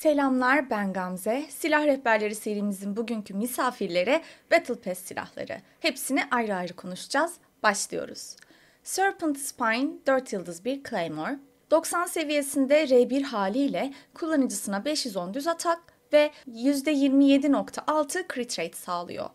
Selamlar ben Gamze. Silah Rehberleri serimizin bugünkü misafirleri Battle Pass silahları. Hepsini ayrı ayrı konuşacağız. Başlıyoruz. Serpent Spine 4 yıldız bir Claymore. 90 seviyesinde R1 haliyle kullanıcısına 510 düz atak ve %27.6 crit rate sağlıyor.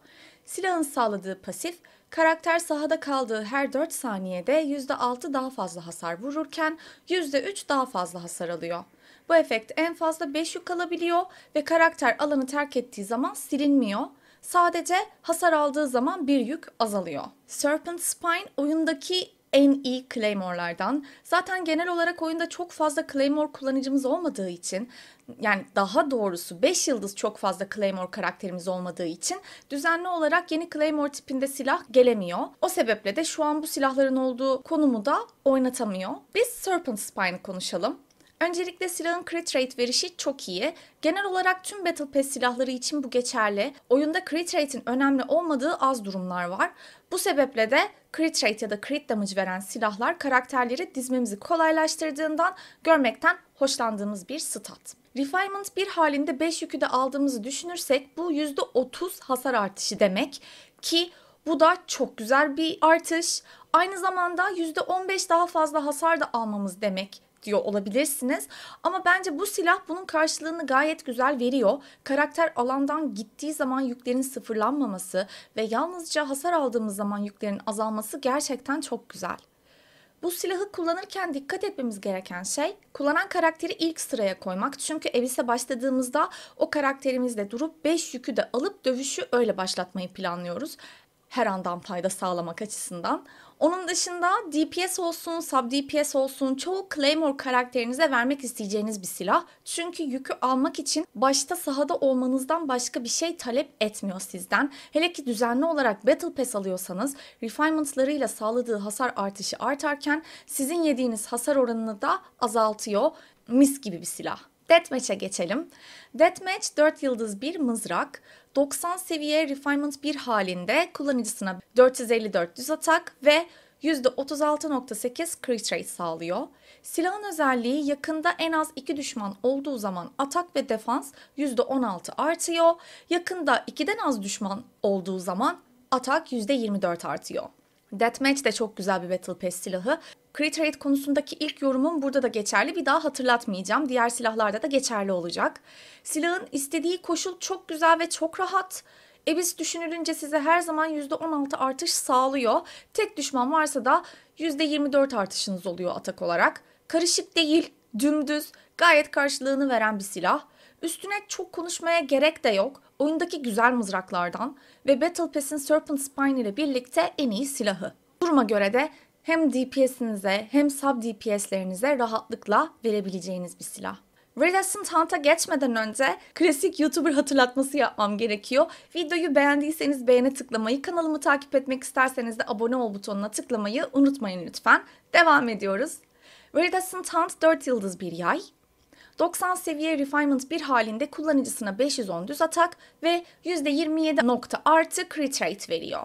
Silahın sağladığı pasif Karakter sahada kaldığı her 4 saniyede %6 daha fazla hasar vururken %3 daha fazla hasar alıyor. Bu efekt en fazla 5 yük alabiliyor ve karakter alanı terk ettiği zaman silinmiyor. Sadece hasar aldığı zaman bir yük azalıyor. Serpent Spine oyundaki en iyi Claymore'lardan. Zaten genel olarak oyunda çok fazla Claymore kullanıcımız olmadığı için yani daha doğrusu 5 yıldız çok fazla Claymore karakterimiz olmadığı için düzenli olarak yeni Claymore tipinde silah gelemiyor. O sebeple de şu an bu silahların olduğu konumu da oynatamıyor. Biz Serpent Spine'ı konuşalım. Öncelikle silahın crit rate verişi çok iyi. Genel olarak tüm Battle Pass silahları için bu geçerli. Oyunda crit rate'in önemli olmadığı az durumlar var. Bu sebeple de crit rate ya da crit damage veren silahlar karakterleri dizmemizi kolaylaştırdığından görmekten hoşlandığımız bir stat. Refinement bir halinde 5 yükü de aldığımızı düşünürsek bu %30 hasar artışı demek ki bu da çok güzel bir artış. Aynı zamanda %15 daha fazla hasar da almamız demek diyor olabilirsiniz. Ama bence bu silah bunun karşılığını gayet güzel veriyor. Karakter alandan gittiği zaman yüklerin sıfırlanmaması ve yalnızca hasar aldığımız zaman yüklerin azalması gerçekten çok güzel. Bu silahı kullanırken dikkat etmemiz gereken şey kullanan karakteri ilk sıraya koymak. Çünkü Evis'e başladığımızda o karakterimizle durup 5 yükü de alıp dövüşü öyle başlatmayı planlıyoruz her andan fayda sağlamak açısından. Onun dışında DPS olsun, sub DPS olsun çoğu Claymore karakterinize vermek isteyeceğiniz bir silah. Çünkü yükü almak için başta sahada olmanızdan başka bir şey talep etmiyor sizden. Hele ki düzenli olarak Battle Pass alıyorsanız refinementlarıyla sağladığı hasar artışı artarken sizin yediğiniz hasar oranını da azaltıyor. Mis gibi bir silah. Deathmatch'e geçelim. Deathmatch 4 yıldız bir mızrak. 90 seviye refinement 1 halinde kullanıcısına 454 düz atak ve %36.8 crit rate sağlıyor. Silahın özelliği yakında en az 2 düşman olduğu zaman atak ve defans %16 artıyor. Yakında 2'den az düşman olduğu zaman atak %24 artıyor. Deathmatch de çok güzel bir Battle Pass silahı. Crit Rate konusundaki ilk yorumum burada da geçerli. Bir daha hatırlatmayacağım. Diğer silahlarda da geçerli olacak. Silahın istediği koşul çok güzel ve çok rahat. Ebis düşünülünce size her zaman %16 artış sağlıyor. Tek düşman varsa da %24 artışınız oluyor atak olarak. Karışık değil, dümdüz, gayet karşılığını veren bir silah. Üstüne çok konuşmaya gerek de yok. Oyundaki güzel mızraklardan ve Battle Pass'in Serpent Spine ile birlikte en iyi silahı. Duruma göre de hem DPS'inize hem sub DPS'lerinize rahatlıkla verebileceğiniz bir silah. Redescent Hunt'a geçmeden önce klasik YouTuber hatırlatması yapmam gerekiyor. Videoyu beğendiyseniz beğene tıklamayı, kanalımı takip etmek isterseniz de abone ol butonuna tıklamayı unutmayın lütfen. Devam ediyoruz. Redescent Hunt 4 yıldız bir yay, 90 seviye refinement bir halinde kullanıcısına 510 düz atak ve %27 nokta artı crit rate veriyor.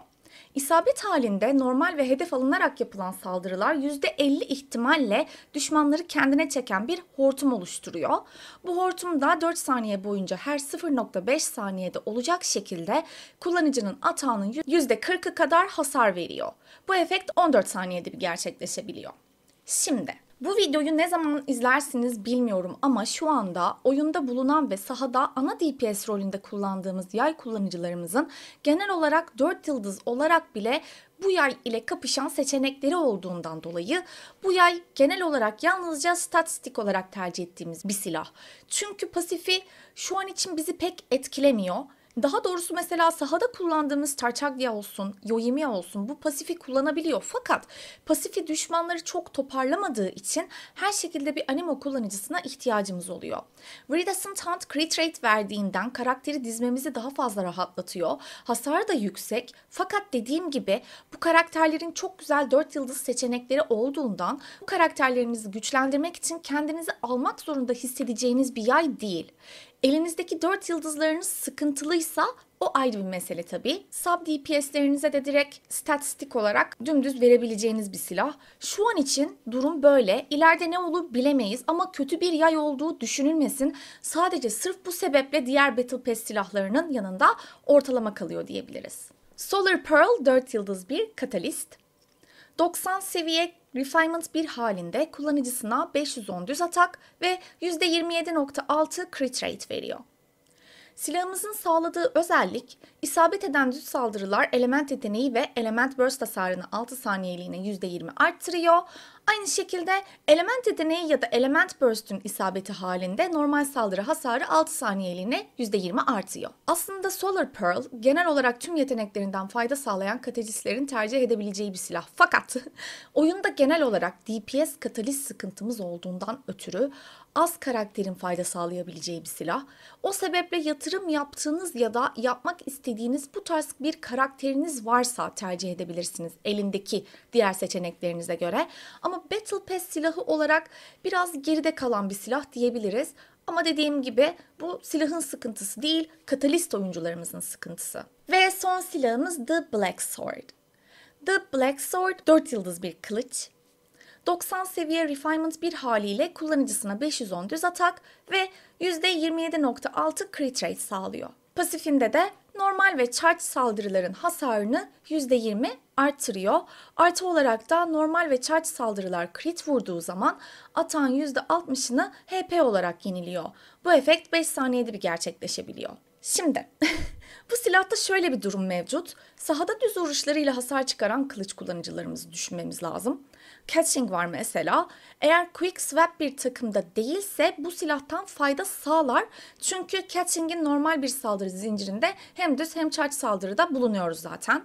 İsabet halinde normal ve hedef alınarak yapılan saldırılar %50 ihtimalle düşmanları kendine çeken bir hortum oluşturuyor. Bu hortum da 4 saniye boyunca her 0.5 saniyede olacak şekilde kullanıcının atağının %40'ı kadar hasar veriyor. Bu efekt 14 saniyede bir gerçekleşebiliyor. Şimdi bu videoyu ne zaman izlersiniz bilmiyorum ama şu anda oyunda bulunan ve sahada ana DPS rolünde kullandığımız yay kullanıcılarımızın genel olarak 4 yıldız olarak bile bu yay ile kapışan seçenekleri olduğundan dolayı bu yay genel olarak yalnızca statistik olarak tercih ettiğimiz bir silah. Çünkü pasifi şu an için bizi pek etkilemiyor daha doğrusu mesela sahada kullandığımız Tartaglia olsun, Yoimiya olsun bu pasifi kullanabiliyor. Fakat pasifi düşmanları çok toparlamadığı için her şekilde bir animo kullanıcısına ihtiyacımız oluyor. Redescent Hunt crit rate verdiğinden karakteri dizmemizi daha fazla rahatlatıyor. Hasarı da yüksek fakat dediğim gibi bu karakterlerin çok güzel 4 yıldız seçenekleri olduğundan bu karakterlerinizi güçlendirmek için kendinizi almak zorunda hissedeceğiniz bir yay değil. Elinizdeki dört yıldızlarınız sıkıntılıysa o ayrı bir mesele tabii. Sub DPS'lerinize de direkt statistik olarak dümdüz verebileceğiniz bir silah. Şu an için durum böyle. İleride ne olur bilemeyiz ama kötü bir yay olduğu düşünülmesin. Sadece sırf bu sebeple diğer Battle Pass silahlarının yanında ortalama kalıyor diyebiliriz. Solar Pearl 4 yıldız bir katalist. 90 seviye Refinement 1 halinde kullanıcısına 510 düz atak ve %27.6 crit rate veriyor. Silahımızın sağladığı özellik, isabet eden düz saldırılar element yeteneği ve element burst hasarını 6 saniyeliğine %20 arttırıyor Aynı şekilde element yeteneği ya da element burst'ün isabeti halinde normal saldırı hasarı 6 saniyeliğine %20 artıyor. Aslında Solar Pearl genel olarak tüm yeteneklerinden fayda sağlayan katalistlerin tercih edebileceği bir silah. Fakat oyunda genel olarak DPS katalist sıkıntımız olduğundan ötürü az karakterin fayda sağlayabileceği bir silah. O sebeple yatırım yaptığınız ya da yapmak istediğiniz bu tarz bir karakteriniz varsa tercih edebilirsiniz elindeki diğer seçeneklerinize göre. Ama Battle Pass silahı olarak biraz geride kalan bir silah diyebiliriz. Ama dediğim gibi bu silahın sıkıntısı değil, katalist oyuncularımızın sıkıntısı. Ve son silahımız The Black Sword. The Black Sword 4 yıldız bir kılıç 90 seviye refinement bir haliyle kullanıcısına 510 düz atak ve %27.6 crit rate sağlıyor. Pasifinde de normal ve charge saldırıların hasarını %20 arttırıyor. Artı olarak da normal ve charge saldırılar crit vurduğu zaman atan %60'ını HP olarak yeniliyor. Bu efekt 5 saniyede bir gerçekleşebiliyor. Şimdi bu silahta şöyle bir durum mevcut. Sahada düz vuruşlarıyla hasar çıkaran kılıç kullanıcılarımızı düşünmemiz lazım catching var mesela. Eğer quick swap bir takımda değilse bu silahtan fayda sağlar. Çünkü catching'in normal bir saldırı zincirinde hem düz hem charge saldırıda bulunuyoruz zaten.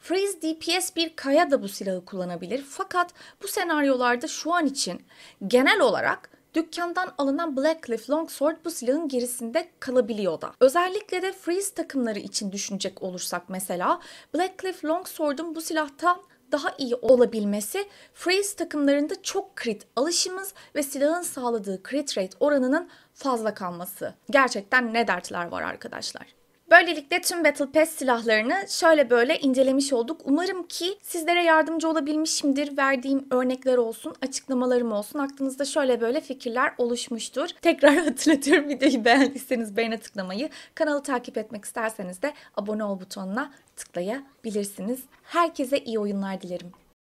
Freeze DPS bir kaya da bu silahı kullanabilir fakat bu senaryolarda şu an için genel olarak Dükkandan alınan Blackcliff Longsword bu silahın gerisinde kalabiliyor da. Özellikle de Freeze takımları için düşünecek olursak mesela Blackcliff Longsword'un bu silahtan daha iyi olabilmesi freeze takımlarında çok crit alışımız ve silahın sağladığı crit rate oranının fazla kalması. Gerçekten ne dertler var arkadaşlar. Böylelikle tüm Battle Pass silahlarını şöyle böyle incelemiş olduk. Umarım ki sizlere yardımcı olabilmişimdir. Verdiğim örnekler olsun, açıklamalarım olsun. Aklınızda şöyle böyle fikirler oluşmuştur. Tekrar hatırlatıyorum videoyu beğendiyseniz beğene tıklamayı, kanalı takip etmek isterseniz de abone ol butonuna tıklayabilirsiniz. Herkese iyi oyunlar dilerim.